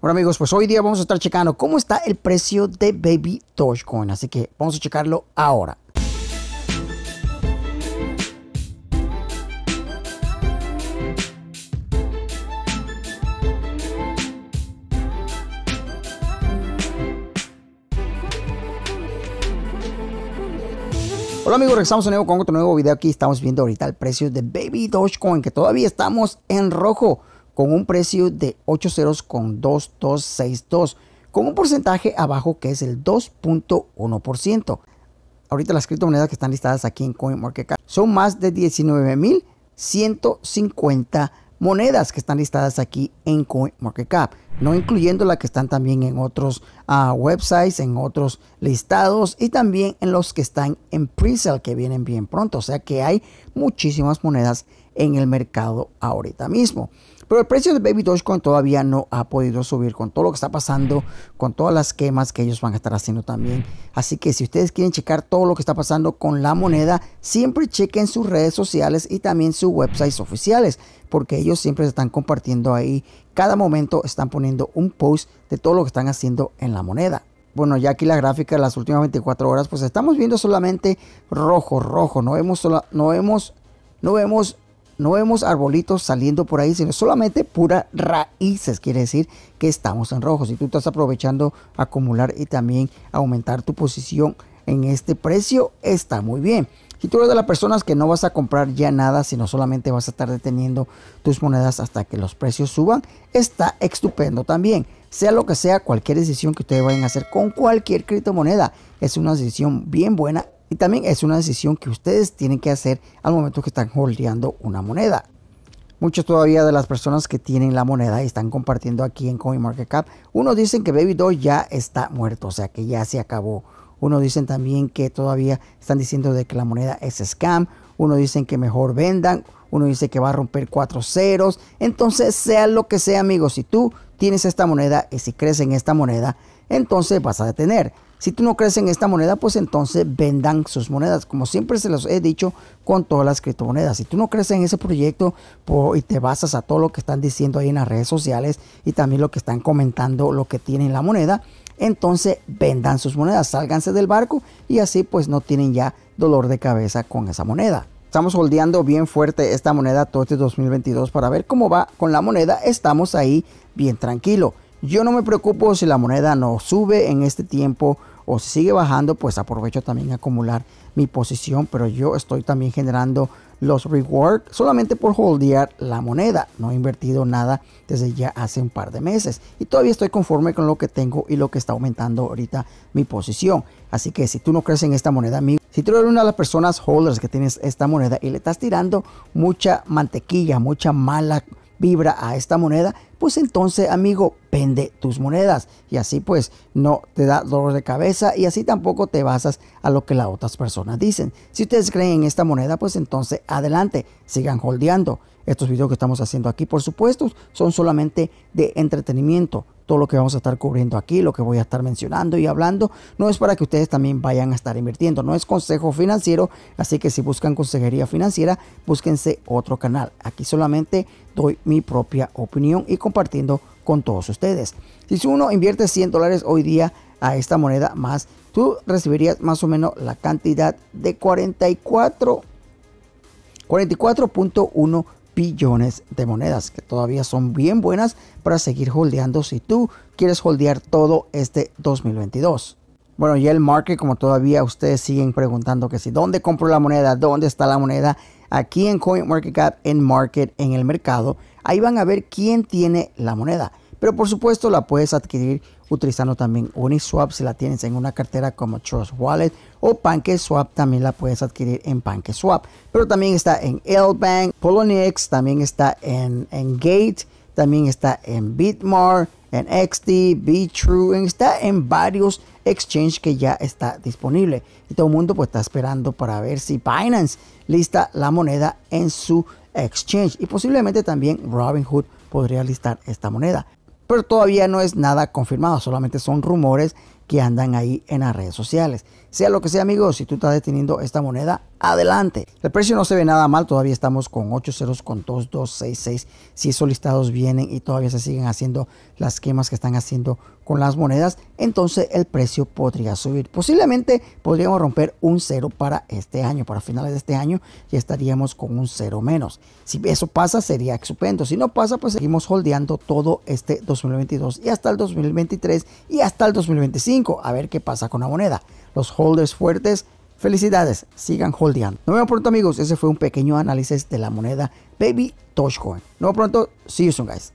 Hola amigos, pues hoy día vamos a estar checando cómo está el precio de Baby Dogecoin, así que vamos a checarlo ahora. Hola amigos, regresamos de nuevo con otro nuevo video aquí. Estamos viendo ahorita el precio de Baby Dogecoin, que todavía estamos en rojo con un precio de 8 ceros con con un porcentaje abajo que es el 2.1%. Ahorita las criptomonedas que están listadas aquí en CoinMarketCap son más de 19.150 monedas que están listadas aquí en CoinMarketCap, no incluyendo las que están también en otros ah, websites, en otros listados y también en los que están en presale que vienen bien pronto. O sea que hay muchísimas monedas en el mercado ahorita mismo. Pero el precio de Baby Dogecoin todavía no ha podido subir con todo lo que está pasando, con todas las quemas que ellos van a estar haciendo también. Así que si ustedes quieren checar todo lo que está pasando con la moneda, siempre chequen sus redes sociales y también sus websites oficiales, porque ellos siempre están compartiendo ahí. Cada momento están poniendo un post de todo lo que están haciendo en la moneda bueno, ya aquí la gráfica de las últimas 24 horas, pues estamos viendo solamente rojo, rojo. No vemos, no vemos, no vemos no vemos arbolitos saliendo por ahí, sino solamente puras raíces. Quiere decir que estamos en rojo. Si tú estás aprovechando acumular y también aumentar tu posición en este precio, está muy bien. Si tú eres de las personas que no vas a comprar ya nada, sino solamente vas a estar deteniendo tus monedas hasta que los precios suban, está estupendo también. Sea lo que sea, cualquier decisión que ustedes vayan a hacer con cualquier criptomoneda es una decisión bien buena y también es una decisión que ustedes tienen que hacer al momento que están holdeando una moneda. Muchos todavía de las personas que tienen la moneda y están compartiendo aquí en CoinMarketCap, unos dicen que Baby Doll ya está muerto, o sea que ya se acabó. Unos dicen también que todavía están diciendo de que la moneda es scam. Unos dicen que mejor vendan. Uno dice que va a romper cuatro ceros. Entonces, sea lo que sea, amigos, si tú tienes esta moneda y si crees en esta moneda, entonces vas a detener Si tú no crees en esta moneda, pues entonces vendan sus monedas. Como siempre se los he dicho con todas las criptomonedas. Si tú no crees en ese proyecto pues, y te basas a todo lo que están diciendo ahí en las redes sociales y también lo que están comentando, lo que tienen la moneda, entonces vendan sus monedas, sálganse del barco y así pues no tienen ya dolor de cabeza con esa moneda. Estamos holdeando bien fuerte esta moneda este 2022 para ver cómo va con la moneda. Estamos ahí bien tranquilo. Yo no me preocupo si la moneda no sube en este tiempo si sigue bajando, pues aprovecho también a acumular mi posición, pero yo estoy también generando los rewards solamente por holdear la moneda. No he invertido nada desde ya hace un par de meses y todavía estoy conforme con lo que tengo y lo que está aumentando ahorita mi posición. Así que si tú no crees en esta moneda, amigo, si tú eres una de las personas holders que tienes esta moneda y le estás tirando mucha mantequilla, mucha mala vibra a esta moneda, pues entonces, amigo, vende tus monedas y así pues no te da dolor de cabeza y así tampoco te basas a lo que las otras personas dicen. Si ustedes creen en esta moneda, pues entonces adelante, sigan holdeando. Estos videos que estamos haciendo aquí, por supuesto, son solamente de entretenimiento todo lo que vamos a estar cubriendo aquí, lo que voy a estar mencionando y hablando, no es para que ustedes también vayan a estar invirtiendo, no es consejo financiero, así que si buscan consejería financiera, búsquense otro canal. Aquí solamente doy mi propia opinión y compartiendo con todos ustedes. Si uno invierte 100 dólares hoy día a esta moneda más, tú recibirías más o menos la cantidad de 44 44.1 billones de monedas que todavía son bien buenas para seguir holdeando si tú quieres holdear todo este 2022. Bueno, y el market, como todavía ustedes siguen preguntando que si dónde compro la moneda, dónde está la moneda, aquí en CoinMarketCap, en Market, en el mercado, ahí van a ver quién tiene la moneda. Pero por supuesto la puedes adquirir utilizando también Uniswap si la tienes en una cartera como Trust Wallet o PancakeSwap también la puedes adquirir en PancakeSwap. Pero también está en elbank bank Poloniex, también está en, en Gate, también está en Bitmar, en XT, BTrue, está en varios exchange que ya está disponible. Y todo el mundo pues está esperando para ver si Binance lista la moneda en su exchange y posiblemente también Robinhood podría listar esta moneda pero todavía no es nada confirmado, solamente son rumores que andan ahí en las redes sociales. Sea lo que sea, amigos, si tú estás deteniendo esta moneda, adelante. El precio no se ve nada mal, todavía estamos con 8 ceros con 2266. Si esos listados vienen y todavía se siguen haciendo las quemas que están haciendo con las monedas, entonces el precio podría subir. Posiblemente podríamos romper un cero para este año, para finales de este año ya estaríamos con un cero menos. Si eso pasa sería estupendo, si no pasa pues seguimos holdeando todo este 2022 y hasta el 2023 y hasta el 2025. A ver qué pasa con la moneda. Los holders fuertes, felicidades, sigan holdeando. Nos vemos pronto amigos, ese fue un pequeño análisis de la moneda Baby coin Nos vemos pronto, see you soon guys.